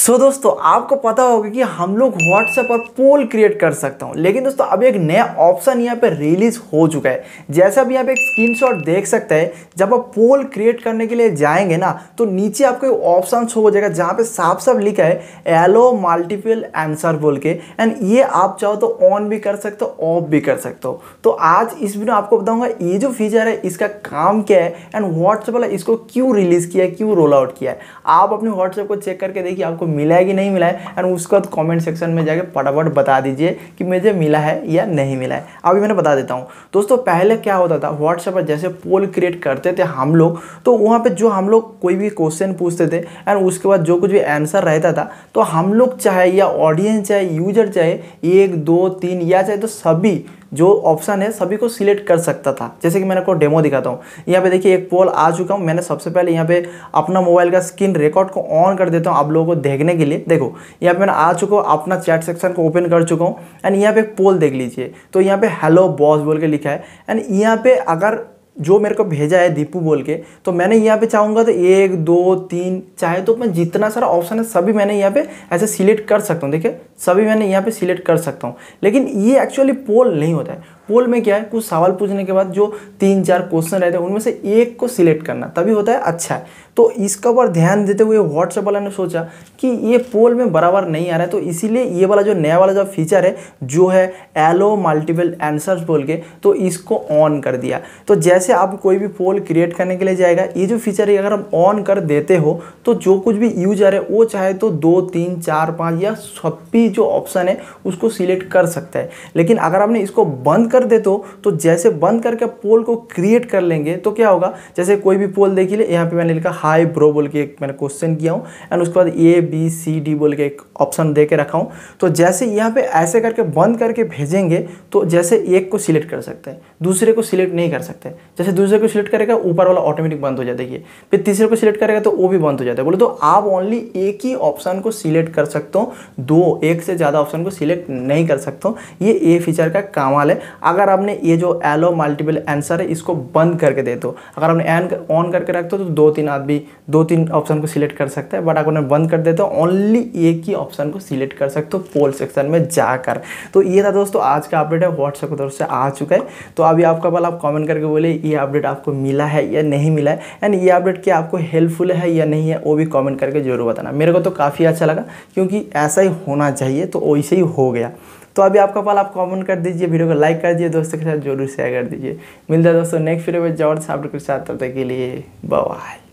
सो so, दोस्तों आपको पता होगा कि हम लोग व्हाट्सएप पर पोल क्रिएट कर सकता हूँ लेकिन दोस्तों अब एक नया ऑप्शन यहाँ पे रिलीज हो चुका है जैसे अभी आप एक स्क्रीनशॉट देख सकते हैं जब आप पोल क्रिएट करने के लिए जाएंगे ना तो नीचे आपको ऑप्शन शो हो जाएगा जहाँ पे साफ साफ लिखा है एलो मल्टीपल आंसर बोल के एंड ये आप चाहो तो ऑन भी कर सकते हो ऑफ भी कर सकते हो तो आज इस वीडियो आपको बताऊँगा ये जो फीचर है इसका काम क्या है एंड व्हाट्सएप वाला इसको क्यों रिलीज़ किया है क्यों रोल आउट किया है आप अपने व्हाट्सएप को चेक करके देखिए आपको मिला है कि नहीं मिला है एंड उसके बाद कॉमेंट सेक्शन में जाके फटाफट बता दीजिए कि मुझे मिला है या नहीं मिला है अभी मैंने बता देता हूँ दोस्तों पहले क्या होता था व्हाट्सएप पर जैसे पोल क्रिएट करते थे हम लोग तो वहाँ पर जो हम लोग कोई भी क्वेश्चन पूछते थे एंड उसके बाद जो कुछ भी आंसर रहता था तो हम लोग चाहे या ऑडियंस चाहे यूजर चाहे एक दो तीन या चाहे तो सभी जो ऑप्शन है सभी को सिलेक्ट कर सकता था जैसे कि मैंने आपको डेमो दिखाता हूँ यहाँ पे देखिए एक पोल आ चुका हूँ मैंने सबसे पहले यहाँ पे अपना मोबाइल का स्क्रीन रिकॉर्ड को ऑन कर देता हूँ आप लोगों को देखने के लिए देखो यहाँ पे मैंने आ चुका हूँ अपना चैट सेक्शन को ओपन कर चुका हूँ एंड यहाँ पे एक पोल देख लीजिए तो यहाँ पे हेलो बॉस बोल के लिखा है एंड यहाँ पे अगर जो मेरे को भेजा है दीपू बोल के तो मैंने यहाँ पे चाहूँगा तो एक दो तीन चाहे तो मैं जितना सारा ऑप्शन है सभी मैंने यहाँ पे ऐसे सिलेक्ट कर सकता हूँ देखिए सभी मैंने यहाँ पे सिलेक्ट कर सकता हूँ लेकिन ये एक्चुअली पोल नहीं होता है पोल में क्या है कुछ सवाल पूछने के बाद जो तीन चार क्वेश्चन रहते हैं उनमें से एक को सिलेक्ट करना तभी होता है अच्छा है तो इसका ऊपर ध्यान देते हुए व्हाट्सएप वाला ने सोचा कि ये पोल में बराबर नहीं आ रहा है तो इसीलिए ये वाला जो नया वाला जो फीचर है जो है एलो मल्टीपल आंसर्स बोल के तो इसको ऑन कर दिया तो जैसे आप कोई भी पोल क्रिएट करने के लिए जाएगा ये जो फीचर है अगर हम ऑन कर देते हो तो जो कुछ भी यूजर है वो चाहे तो दो तीन चार पाँच या सब जो ऑप्शन है उसको सिलेक्ट कर सकता है लेकिन अगर आपने इसको बंद कर कर देते हो तो जैसे बंद करके पोल को क्रिएट कर लेंगे तो क्या होगा जैसे कोई भी पोल देख ले यहाँ पे मैंने लिखा हाई ब्रो बोल के एक मैंने क्वेश्चन किया हूँ एंड उसके बाद ए बी सी डी बोल के एक ऑप्शन दे के रखा हूँ तो जैसे यहाँ पे ऐसे करके बंद करके भेजेंगे तो जैसे एक को सिलेक्ट कर सकते हैं दूसरे को सिलेक्ट नहीं कर सकते जैसे दूसरे को सिलेक्ट करेगा ऊपर वाला ऑटोमेटिक बंद हो जाता है फिर तीसरे को सिलेक्ट करेगा तो वो भी बंद हो जाता है बोले तो आप ओनली एक ही ऑप्शन को सिलेक्ट कर सकते हो दो एक से ज़्यादा ऑप्शन को सिलेक्ट नहीं कर सकते हो ये ए फीचर का कमाल है अगर आपने ये जो एलो मल्टीपल आंसर है इसको बंद करके दे दो अगर आपने एन कर, ऑन करके रख दो तो दो तीन आदमी दो तीन ऑप्शन को सिलेक्ट कर सकते हैं बट अगर उन्हें बंद कर दे तो ओनली एक ही ऑप्शन को सिलेक्ट कर सकते हो पोल सेक्शन में जाकर तो ये था दोस्तों आज का अपडेट है व्हाट्सएप की तरफ से आ चुका है तो अभी आपका पल आप कॉमेंट करके बोले ये अपडेट आपको मिला है या नहीं मिला है एंड ये अपडेट क्या आपको हेल्पफुल है या नहीं है वो भी कॉमेंट करके जरूर बताना मेरे को तो काफ़ी अच्छा लगा क्योंकि ऐसा ही होना चाहिए तो वैसे ही हो गया तो अभी आपका पाल आप कॉमेंट कर दीजिए वीडियो को लाइक कर दीजिए दोस्तों के साथ जरूर शेयर कर दीजिए मिलता है दोस्तों नेक्स्ट वीडियो में जॉर्ज साहब के साथ तब तक के लिए बाय